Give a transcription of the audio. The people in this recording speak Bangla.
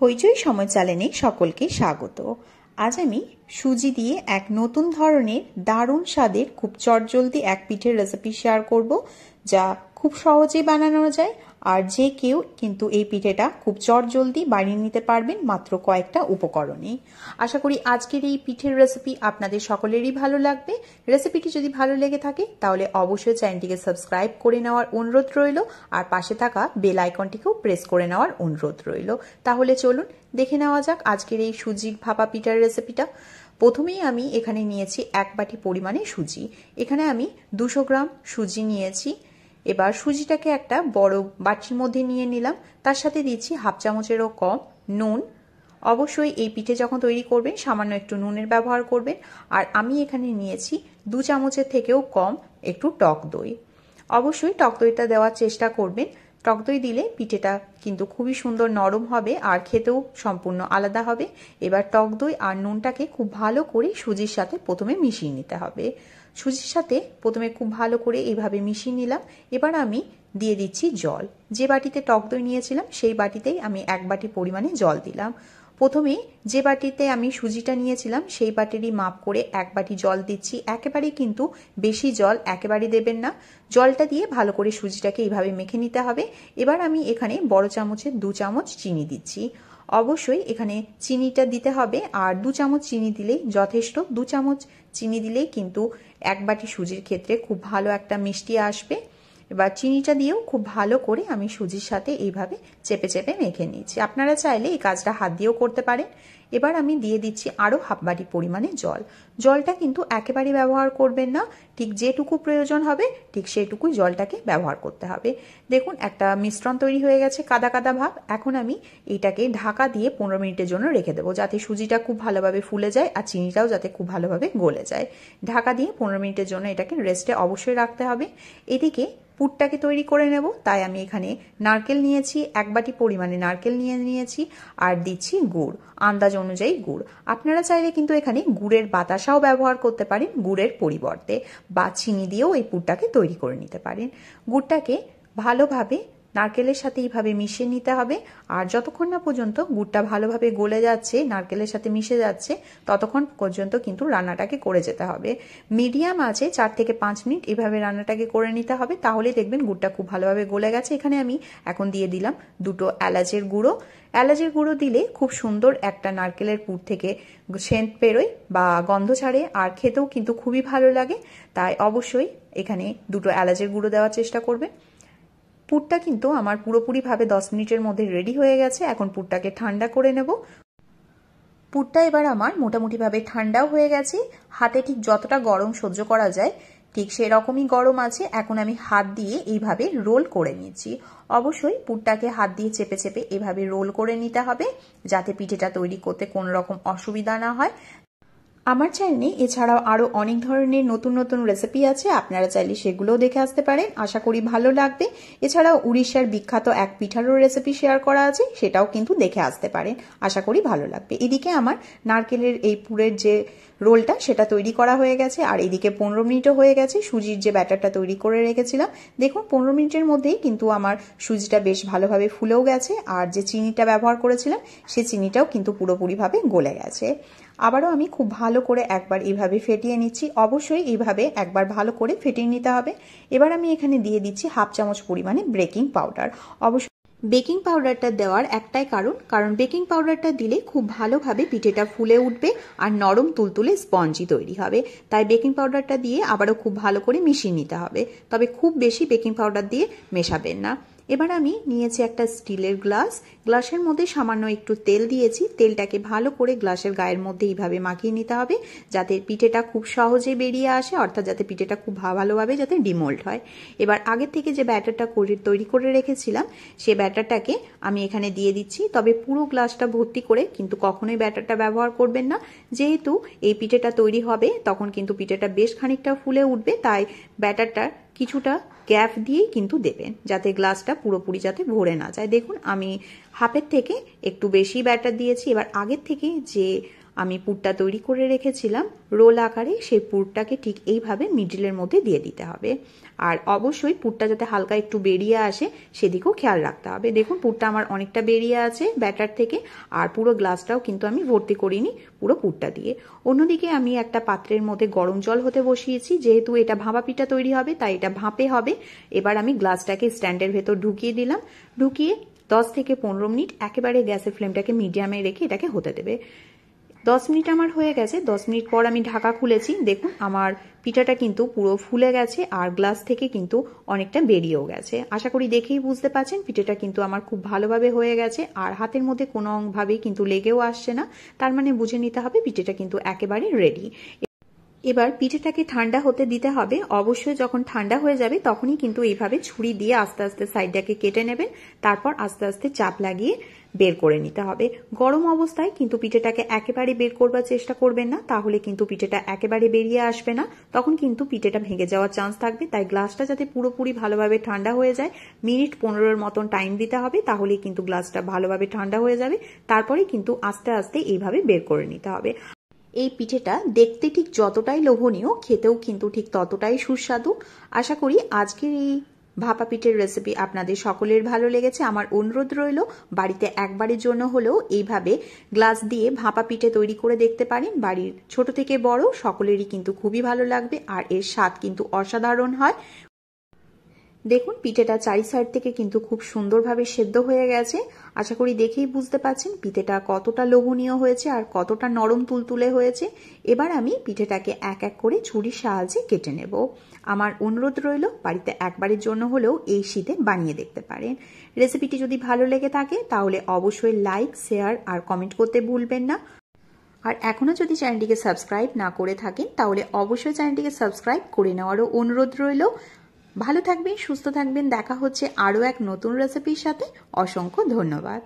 হইচই সময় সময়চালেনে সকলকে স্বাগত আজ আমি সুজি দিয়ে এক নতুন ধরনের দারুণ স্বাদের খুব চটজলদি এক পিঠের রেসিপি শেয়ার করব যা খুব সহজেই বানানো যায় আর যে কেউ কিন্তু এই পিঠেটা খুব চটজলদি বানিয়ে নিতে পারবেন মাত্র কয়েকটা উপকরণে আশা করি আজকের এই পিঠের রেসিপি আপনাদের সকলেরই ভালো লাগবে রেসিপিটি যদি ভালো লেগে থাকে তাহলে অবশ্যই চ্যানেলটিকে সাবস্ক্রাইব করে নেওয়ার অনুরোধ রইল আর পাশে থাকা বেল আইকনটিকেও প্রেস করে নেওয়ার অনুরোধ রইল তাহলে চলুন দেখে নেওয়া যাক আজকের এই সুজির ভাপা পিঠার রেসিপিটা প্রথমেই আমি এখানে নিয়েছি এক বাটি পরিমাণে সুজি এখানে আমি দুশো গ্রাম সুজি নিয়েছি এবার সুজিটাকে একটা বড় বাটির মধ্যে নিয়ে নিলাম তার সাথে দিচ্ছি হাফ চামচেরও কম নুন অবশ্যই এই পিঠে যখন তৈরি করবেন সামান্য একটু নুনের ব্যবহার করবেন আর আমি এখানে নিয়েছি দু চামচের থেকেও কম একটু টক দই অবশ্যই টক দইটা দেওয়ার চেষ্টা করবেন টক দই দিলে পিঠেটা কিন্তু খুবই সুন্দর নরম হবে আর খেতেও সম্পূর্ণ আলাদা হবে এবার টক দই আর নুনটাকে খুব ভালো করে সুজির সাথে প্রথমে মিশিয়ে নিতে হবে সুজির সাথে প্রথমে খুব ভালো করে এইভাবে মিশিয়ে নিলাম এবার আমি দিয়ে দিচ্ছি জল যে বাটিতে টক দই নিয়েছিলাম সেই বাটিতেই আমি এক বাটি পরিমাণে জল দিলাম প্রথমে যে বাটিতে আমি সুজিটা নিয়েছিলাম সেই বাটিরই মাপ করে এক বাটি জল দিচ্ছি একেবারেই কিন্তু বেশি জল একেবারে দেবেন না জলটা দিয়ে ভালো করে সুজিটাকে এইভাবে মেখে নিতে হবে এবার আমি এখানে বড় চামচের দু চামচ চিনি দিচ্ছি অবশ্যই এখানে চিনিটা দিতে হবে আর দু চামচ চিনি দিলেই যথেষ্ট দু চামচ চিনি দিলেই কিন্তু এক বাটি সুজির ক্ষেত্রে খুব ভালো একটা মিষ্টি আসবে এবার চিনিটা দিয়েও খুব ভালো করে আমি সুজির সাথে এইভাবে চেপে চেপে মেখে নিয়েছি আপনারা চাইলে এই কাজটা হাত দিয়েও করতে পারেন এবার আমি দিয়ে দিচ্ছি আরও হাফ বাটি পরিমাণে জল জলটা কিন্তু একেবারে ব্যবহার করবেন না ঠিক যেটুকু প্রয়োজন হবে ঠিক সেটুকুই জলটাকে ব্যবহার করতে হবে দেখুন একটা মিশ্রণ তৈরি হয়ে গেছে কাদা কাদা ভাব এখন আমি এটাকে ঢাকা দিয়ে পনেরো মিনিটের জন্য রেখে দেবো যাতে সুজিটা খুব ভালোভাবে ফুলে যায় আর চিনিটাও যাতে খুব ভালোভাবে গলে যায় ঢাকা দিয়ে পনেরো মিনিটের জন্য এটাকে রেস্টে অবশ্যই রাখতে হবে এদিকে পুটটাকে তৈরি করে নেব তাই আমি এখানে নারকেল নিয়েছি এক বাটি পরিমাণে নারকেল নিয়ে নিয়েছি আর দিচ্ছি গুড় আন্দাজ অনুযায়ী গুড় আপনারা চাইলে কিন্তু এখানে গুড়ের বাতাসাও ব্যবহার করতে পারেন গুড়ের পরিবর্তে বা চিনি দিয়েও এই পুরটাকে তৈরি করে নিতে পারেন গুড়টাকে ভালোভাবে নারকেলের সাথে এইভাবে মিশিয়ে নিতে হবে আর যতক্ষণ না পর্যন্ত গুড়টা ভালোভাবে গলে যাচ্ছে নারকেলের সাথে মিশে যাচ্ছে ততক্ষণ পর্যন্ত কিন্তু রান্নাটাকে করে যেতে হবে মিডিয়াম আছে চার থেকে পাঁচ মিনিট এভাবে রান্নাটাকে করে নিতে হবে তাহলে দেখবেন গুড়টা খুব ভালোভাবে গলে গেছে এখানে আমি এখন দিয়ে দিলাম দুটো এলাচের গুঁড়ো এলাচের গুঁড়ো দিলে খুব সুন্দর একটা নারকেলের পুর থেকে সেন্ট পেরোয় বা গন্ধ ছাড়ে আর খেতেও কিন্তু খুবই ভালো লাগে তাই অবশ্যই এখানে দুটো এলাচের গুঁড়ো দেওয়ার চেষ্টা করবেন পুরটা কিন্তু আমার পুরোপুরিভাবে দশ মিনিটের মধ্যে রেডি হয়ে গেছে এখন পুরটাকে ঠান্ডা করে নেব পুরটা এবার আমার মোটামুটিভাবে ঠান্ডাও হয়ে গেছে হাতে ঠিক যতটা গরম সহ্য করা যায় ঠিক সেরকমই গরম আছে এখন আমি হাত দিয়ে এইভাবে রোল করে নিয়েছি অবশ্যই পুরটাকে হাত দিয়ে চেপে চেপে এভাবে রোল করে নিতে হবে যাতে পিঠেটা তৈরি করতে কোনো রকম অসুবিধা না হয় আমার চ্যানেলে এছাড়াও আরও অনেক ধরনের নতুন নতুন রেসিপি আছে আপনারা চাইলে সেগুলোও দেখে আসতে পারেন আশা করি ভালো লাগবে এছাড়াও উড়িষ্যার বিখ্যাত এক পিঠারও রেসিপি শেয়ার করা আছে সেটাও কিন্তু দেখে আসতে পারেন আশা করি ভালো লাগবে এদিকে আমার নারকেলের এই পুরের যে রোলটা সেটা তৈরি করা হয়ে গেছে আর এদিকে পনেরো মিনিটও হয়ে গেছে সুজির যে ব্যাটারটা তৈরি করে রেখেছিলাম দেখুন পনেরো মিনিটের মধ্যেই কিন্তু আমার সুজিটা বেশ ভালোভাবে ফুলেও গেছে আর যে চিনিটা ব্যবহার করেছিলাম সে চিনিটাও কিন্তু পুরোপুরিভাবে গলে গেছে আবারও আমি খুব ভালো করে একবার এইভাবে ফেটিয়ে নিচ্ছি অবশ্যই এইভাবে একবার ভালো করে ফেটিয়ে নিতে হবে এবার আমি এখানে দিয়ে দিচ্ছি হাফ চামচ পরিমাণে বেকিং পাউডার অবশ্যই বেকিং পাউডারটা দেওয়ার একটাই কারণ কারণ বেকিং পাউডারটা দিলে খুব ভালোভাবে পিঠেটা ফুলে উঠবে আর নরম তুলতুলে স্পঞ্জি তৈরি হবে তাই বেকিং পাউডারটা দিয়ে আবারও খুব ভালো করে মিশিয়ে নিতে হবে তবে খুব বেশি বেকিং পাউডার দিয়ে মেশাবেন না এবার আমি নিয়েছি একটা স্টিলের গ্লাস গ্লাসের মধ্যে সামান্য একটু তেল দিয়েছি তেলটাকে ভালো করে গ্লাসের গায়ের মধ্যে এইভাবে মাখিয়ে নিতে হবে যাতে পিঠেটা খুব সহজে বেরিয়ে আসে অর্থাৎ যাতে পিঠেটা খুব ভালোভাবে যাতে ডিমোল্ড হয় এবার আগে থেকে যে ব্যাটারটা তৈরি করে রেখেছিলাম সে ব্যাটারটাকে আমি এখানে দিয়ে দিচ্ছি তবে পুরো গ্লাসটা ভর্তি করে কিন্তু কখনোই ব্যাটারটা ব্যবহার করবেন না যেহেতু এই পিঠেটা তৈরি হবে তখন কিন্তু পিঠেটা বেশ খানিকটা ফুলে উঠবে তাই ব্যাটারটা কিছুটা গ্যাপ দিয়েই কিন্তু দেবেন যাতে গ্লাসটা পুরোপুরি যাতে ভরে না যায় দেখুন আমি হাফের থেকে একটু বেশি ব্যাটার দিয়েছি এবার আগের থেকে যে আমি পুরটা তৈরি করে রেখেছিলাম রোল আকারে সেই পুরটাকে ঠিক এইভাবে মিডিলের মধ্যে দিয়ে দিতে হবে আর অবশ্যই পুরটা যাতে হালকা একটু বেরিয়ে আসে সেদিকেও খেয়াল রাখতে হবে দেখুন পুরটা আমার অনেকটা বেরিয়ে আছে ব্যাটার থেকে আর পুরো গ্লাসটাও কিন্তু আমি ভর্তি করিনি পুরো পুরটা দিয়ে অন্যদিকে আমি একটা পাত্রের মধ্যে গরম জল হতে বসিয়েছি যেহেতু এটা ভাপা পিঠা তৈরি হবে তাই এটা ভাপে হবে এবার আমি গ্লাসটাকে স্ট্যান্ডের ভেতর ঢুকিয়ে দিলাম ঢুকিয়ে দশ থেকে পনেরো মিনিট একেবারে গ্যাসের ফ্লেমটাকে মিডিয়ামে রেখে এটাকে হতে দেবে দশ মিনিট আমার হয়ে গেছে দশ মিনিট পর আমি ঢাকা খুলেছি দেখুন আমার পিঠাটা কিন্তু পুরো ফুলে গেছে আর গ্লাস থেকে কিন্তু অনেকটা বেরিয়েও গেছে আশা করি দেখেই বুঝতে পারছেন পিঠেটা কিন্তু আমার খুব ভালোভাবে হয়ে গেছে আর হাতের মধ্যে কোনো অংভাবেই কিন্তু লেগেও আসছে না তার মানে বুঝে নিতে হবে পিঠেটা কিন্তু একেবারে রেডি এবার পিঠেটাকে ঠান্ডা হতে দিতে হবে অবশ্যই যখন ঠান্ডা হয়ে যাবে তখনই কিন্তু এইভাবে ছুরি দিয়ে আস্তে আস্তে সাইডটাকে কেটে নেবেন তারপর আস্তে আস্তে চাপ লাগিয়ে বের করে নিতে হবে গরম অবস্থায় কিন্তু পিঠেটাকে একেবারে বের করবার চেষ্টা করবেন না তাহলে কিন্তু পিঠেটা একেবারে বেরিয়ে আসবে না তখন কিন্তু পিঠেটা ভেঙে যাওয়ার চান্স থাকবে তাই গ্লাসটা যাতে পুরোপুরি ভালোভাবে ঠান্ডা হয়ে যায় মিনিট পনেরোর মতন টাইম দিতে হবে তাহলেই কিন্তু গ্লাসটা ভালোভাবে ঠান্ডা হয়ে যাবে তারপরে কিন্তু আস্তে আস্তে এইভাবে বের করে নিতে হবে এই পিঠেটা দেখতে ঠিক যতটাই লোভনীয় খেতেও কিন্তু ঠিক ততটাই সুস্বাদু আশা করি আজকের এই ভাপা পিঠের রেসিপি আপনাদের সকলের ভালো লেগেছে আমার অনুরোধ রইল বাড়িতে একবারের জন্য হলেও এইভাবে গ্লাস দিয়ে ভাপা পিঠে তৈরি করে দেখতে পারেন বাড়ির ছোট থেকে বড় সকলেরই কিন্তু খুবই ভালো লাগবে আর এর স্বাদ কিন্তু অসাধারণ হয় দেখুন পিঠেটা চারি সাইড থেকে কিন্তু খুব সুন্দরভাবে সেদ্ধ হয়ে গেছে আশা করি দেখেই বুঝতে পাচ্ছেন পিঠেটা কতটা লোভনীয় হয়েছে আর কতটা নরম তুলতুলে হয়েছে এবার আমি পিঠেটাকে এক এক করে ছুরির সাহায্যে কেটে নেব আমার অনুরোধ রইল বাড়িতে একবারের জন্য হলেও এই শীতে বানিয়ে দেখতে পারেন রেসিপিটি যদি ভালো লেগে থাকে তাহলে অবশ্যই লাইক শেয়ার আর কমেন্ট করতে ভুলবেন না আর এখনও যদি চ্যানেলটিকে সাবস্ক্রাইব না করে থাকেন তাহলে অবশ্যই চ্যানেলটিকে সাবস্ক্রাইব করে নেওয়ারও অনুরোধ রইল ভালো থাকবেন সুস্থ থাকবেন দেখা হচ্ছে আরও এক নতুন রেসিপির সাথে অসংখ্য ধন্যবাদ